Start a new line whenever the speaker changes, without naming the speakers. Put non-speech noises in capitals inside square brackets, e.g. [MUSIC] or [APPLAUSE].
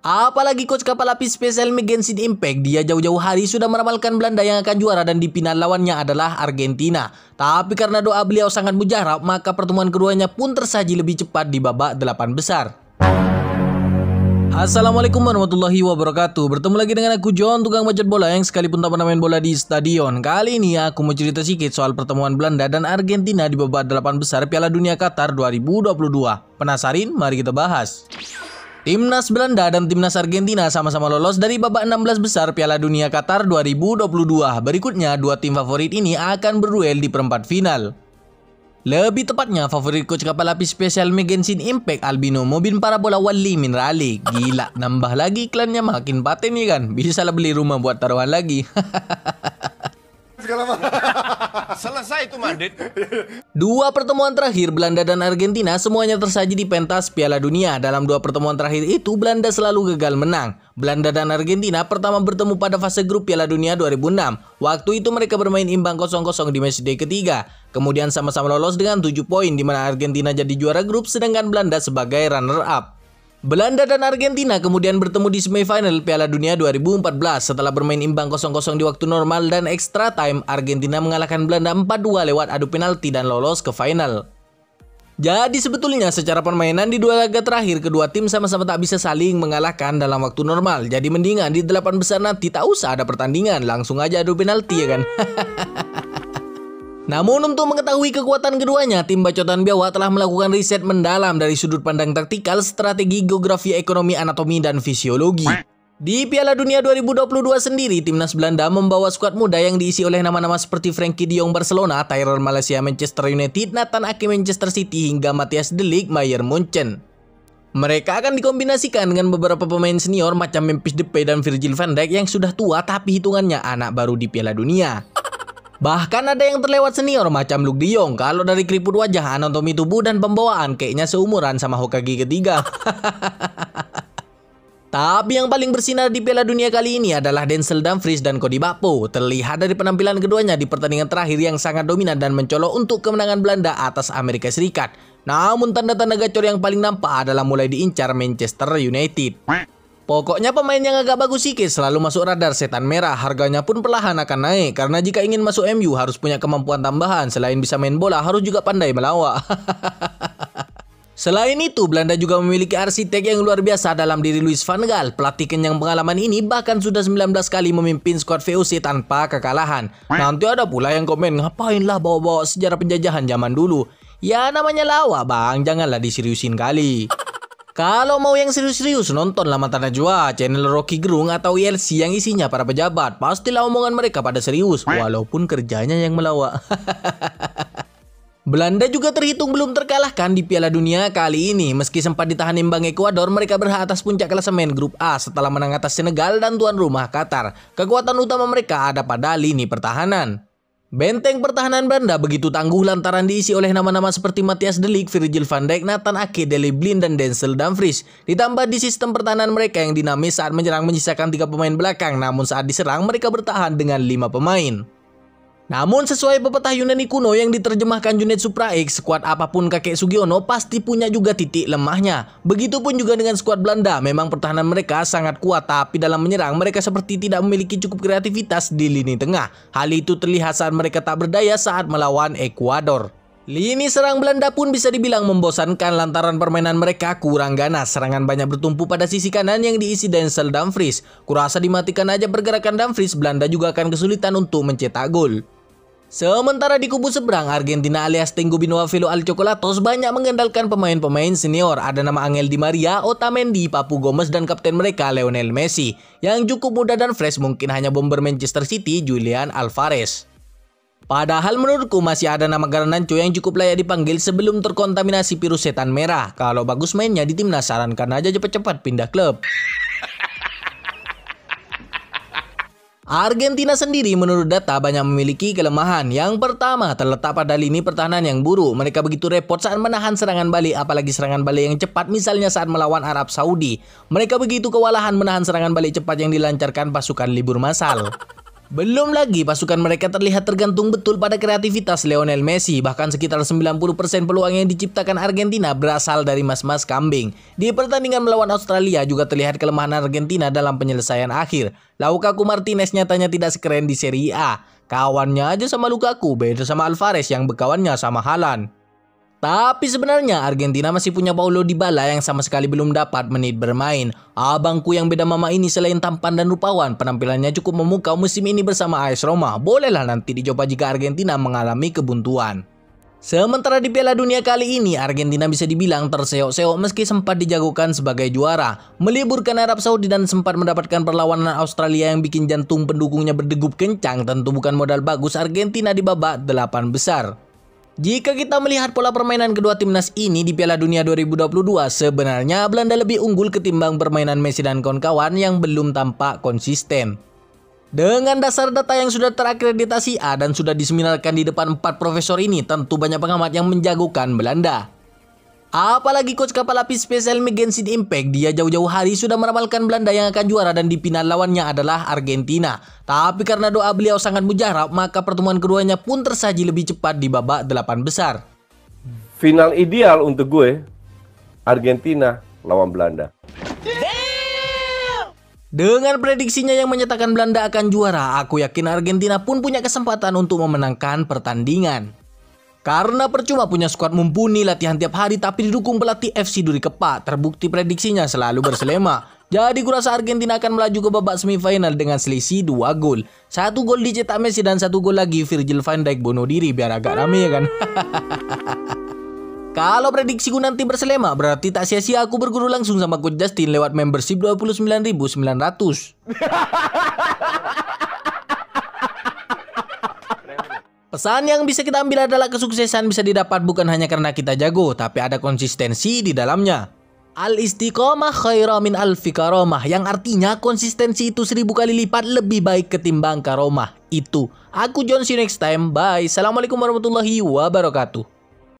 Apalagi coach kapal lapis spesial Genshin Impact, dia jauh-jauh hari sudah meramalkan Belanda yang akan juara dan di final lawannya adalah Argentina. Tapi karena doa beliau sangat mujarab, maka pertemuan keduanya pun tersaji lebih cepat di babak delapan besar. Assalamualaikum warahmatullahi wabarakatuh Bertemu lagi dengan aku John Tukang Bacot Bola Yang sekalipun tak pernah main bola di stadion Kali ini aku mau cerita sedikit soal pertemuan Belanda dan Argentina Di babak delapan besar Piala Dunia Qatar 2022 Penasarin? Mari kita bahas Timnas Belanda dan Timnas Argentina sama-sama lolos dari babak 16 besar Piala Dunia Qatar 2022. Berikutnya, dua tim favorit ini akan berduel di perempat final. Lebih tepatnya, favorit coach kapal lapis spesial Megensin Impact Albino Mobin Parabola Wali Minrali. Gila, nambah lagi iklannya makin paten nih ya kan. Bisa lah beli rumah buat taruhan lagi. [LAUGHS] Selesai itu Madrid. Dua pertemuan terakhir Belanda dan Argentina semuanya tersaji di pentas Piala Dunia. Dalam dua pertemuan terakhir itu Belanda selalu gagal menang. Belanda dan Argentina pertama bertemu pada fase grup Piala Dunia 2006. Waktu itu mereka bermain imbang 0-0 di matchday ketiga. Kemudian sama-sama lolos dengan 7 poin di mana Argentina jadi juara grup sedangkan Belanda sebagai runner up. Belanda dan Argentina kemudian bertemu di semifinal Piala Dunia 2014 setelah bermain imbang 0-0 di waktu normal dan extra time, Argentina mengalahkan Belanda 4-2 lewat adu penalti dan lolos ke final. Jadi sebetulnya secara permainan di dua laga terakhir kedua tim sama-sama tak bisa saling mengalahkan dalam waktu normal. Jadi mendingan di delapan besar nanti tak usah ada pertandingan, langsung aja adu penalti ya kan. [LAUGHS] Namun untuk mengetahui kekuatan keduanya, tim bacotan Biawa telah melakukan riset mendalam dari sudut pandang taktikal, strategi, geografi, ekonomi, anatomi, dan fisiologi. Di Piala Dunia 2022 sendiri, timnas Belanda membawa skuad muda yang diisi oleh nama-nama seperti Frankie de Jong Barcelona, Tyrell Malaysia Manchester United, Nathan Ake Manchester City, hingga Matthias Delik Bayern Munchen. Mereka akan dikombinasikan dengan beberapa pemain senior macam Memphis Depay dan Virgil van Dijk yang sudah tua tapi hitungannya anak baru di Piala Dunia. Bahkan ada yang terlewat senior macam Luke De Kalau dari keriput wajah, anatomi tubuh dan pembawaan kayaknya seumuran sama Hokage ketiga. [LAUGHS] Tapi yang paling bersinar di Piala Dunia kali ini adalah Denzel Dumfries dan Cody Bakpo. Terlihat dari penampilan keduanya di pertandingan terakhir yang sangat dominan dan mencolok untuk kemenangan Belanda atas Amerika Serikat. Namun tanda-tanda gacor yang paling nampak adalah mulai diincar Manchester United. Pokoknya pemain yang agak bagus sih, selalu masuk radar setan merah, harganya pun perlahan akan naik karena jika ingin masuk MU harus punya kemampuan tambahan, selain bisa main bola harus juga pandai melawak. [LAUGHS] Selain itu, Belanda juga memiliki arsitek yang luar biasa dalam diri Luis van Gaal. Pelatih kenyang pengalaman ini bahkan sudah 19 kali memimpin skuad VOC tanpa kekalahan. Nanti ada pula yang komen, ngapain lah bawa-bawa sejarah penjajahan zaman dulu. Ya namanya lawa bang, janganlah diseriusin kali. Kalau mau yang serius-serius, nonton lama tanah Najwa, channel Rocky Gerung atau ILC e yang isinya para pejabat. Pastilah omongan mereka pada serius, walaupun kerjanya yang melawak. [LAUGHS] Belanda juga terhitung belum terkalahkan di Piala Dunia kali ini. Meski sempat ditahan imbang Ekuador, mereka berhak atas puncak klasemen grup A setelah menang atas Senegal dan tuan rumah Qatar. Kekuatan utama mereka ada pada lini pertahanan. Benteng pertahanan Belanda begitu tangguh lantaran diisi oleh nama-nama seperti Matthias Delik, Virgil van Dijk, Nathan Ake, Dele Blind, dan Denzel Dumfries. Ditambah di sistem pertahanan mereka yang dinamis saat menyerang menyisakan tiga pemain belakang, namun saat diserang mereka bertahan dengan lima pemain. Namun sesuai pepatah Yunani kuno yang diterjemahkan Junet X, skuad apapun kakek Sugiono pasti punya juga titik lemahnya. Begitupun juga dengan skuad Belanda, memang pertahanan mereka sangat kuat tapi dalam menyerang mereka seperti tidak memiliki cukup kreativitas di lini tengah. Hal itu terlihat saat mereka tak berdaya saat melawan Ekuador. Lini serang Belanda pun bisa dibilang membosankan lantaran permainan mereka kurang ganas. Serangan banyak bertumpu pada sisi kanan yang diisi Denzel Dumfries. Kurasa dimatikan aja pergerakan Dumfries, Belanda juga akan kesulitan untuk mencetak gol. Sementara di kubu seberang, Argentina alias Tengku Binoavilo Al Chocolatos banyak mengandalkan pemain-pemain senior. Ada nama Angel Di Maria, Otamendi, Papu Gomez, dan kapten mereka Lionel Messi. Yang cukup muda dan fresh mungkin hanya bomber Manchester City, Julian Alvarez. Padahal menurutku masih ada nama Garnacho yang cukup layak dipanggil sebelum terkontaminasi virus setan merah. Kalau bagus mainnya di timnas, sarankan aja cepat-cepat pindah klub. Argentina sendiri menurut data banyak memiliki kelemahan. Yang pertama, terletak pada lini pertahanan yang buruk. Mereka begitu repot saat menahan serangan balik, apalagi serangan balik yang cepat misalnya saat melawan Arab Saudi. Mereka begitu kewalahan menahan serangan balik cepat yang dilancarkan pasukan libur massal. Belum lagi pasukan mereka terlihat tergantung betul pada kreativitas Lionel Messi. Bahkan sekitar 90% peluang yang diciptakan Argentina berasal dari mas-mas kambing. Di pertandingan melawan Australia juga terlihat kelemahan Argentina dalam penyelesaian akhir. Lukaku Martinez nyatanya tidak sekeren di Serie A. Kawannya aja sama Lukaku, beda sama Alvarez yang bekawannya sama Haaland. Tapi sebenarnya Argentina masih punya Paulo Dybala yang sama sekali belum dapat menit bermain. Abangku yang beda mama ini selain tampan dan rupawan, penampilannya cukup memukau musim ini bersama AS Roma. Bolehlah nanti dicoba jika Argentina mengalami kebuntuan. Sementara di Piala Dunia kali ini, Argentina bisa dibilang terseok-seok meski sempat dijagokan sebagai juara. Meliburkan Arab Saudi dan sempat mendapatkan perlawanan Australia yang bikin jantung pendukungnya berdegup kencang tentu bukan modal bagus Argentina di babak delapan besar. Jika kita melihat pola permainan kedua timnas ini di Piala Dunia 2022, sebenarnya Belanda lebih unggul ketimbang permainan Messi dan kawan-kawan yang belum tampak konsisten. Dengan dasar data yang sudah terakreditasi A dan sudah diseminarkan di depan empat profesor ini, tentu banyak pengamat yang menjagokan Belanda. Apalagi coach kapal api spesial Genshin Impact, dia jauh-jauh hari sudah meramalkan Belanda yang akan juara dan di final lawannya adalah Argentina. Tapi karena doa beliau sangat mujarab, maka pertemuan keduanya pun tersaji lebih cepat di babak delapan besar. Final ideal untuk gue, Argentina lawan Belanda. Dengan prediksinya yang menyatakan Belanda akan juara, aku yakin Argentina pun punya kesempatan untuk memenangkan pertandingan. Karena percuma punya skuad mumpuni latihan tiap hari tapi didukung pelatih FC Duri Kepa, terbukti prediksinya selalu berselema. [LAUGHS] Jadi kurasa Argentina akan melaju ke babak semifinal dengan selisih 2 gol. Satu gol dicetak Messi dan satu gol lagi Virgil van Dijk bunuh diri biar agak rame ya kan. [LAUGHS] Kalau prediksiku nanti berselema, berarti tak sia-sia aku berguru langsung sama Coach Justin lewat membership 29.900. [LAUGHS] Pesan yang bisa kita ambil adalah kesuksesan bisa didapat bukan hanya karena kita jago, tapi ada konsistensi di dalamnya. Al-istiqomah khairah min al fikaromah yang artinya konsistensi itu seribu kali lipat lebih baik ketimbang karomah. Itu. Aku John, see you next time. Bye. Assalamualaikum warahmatullahi wabarakatuh.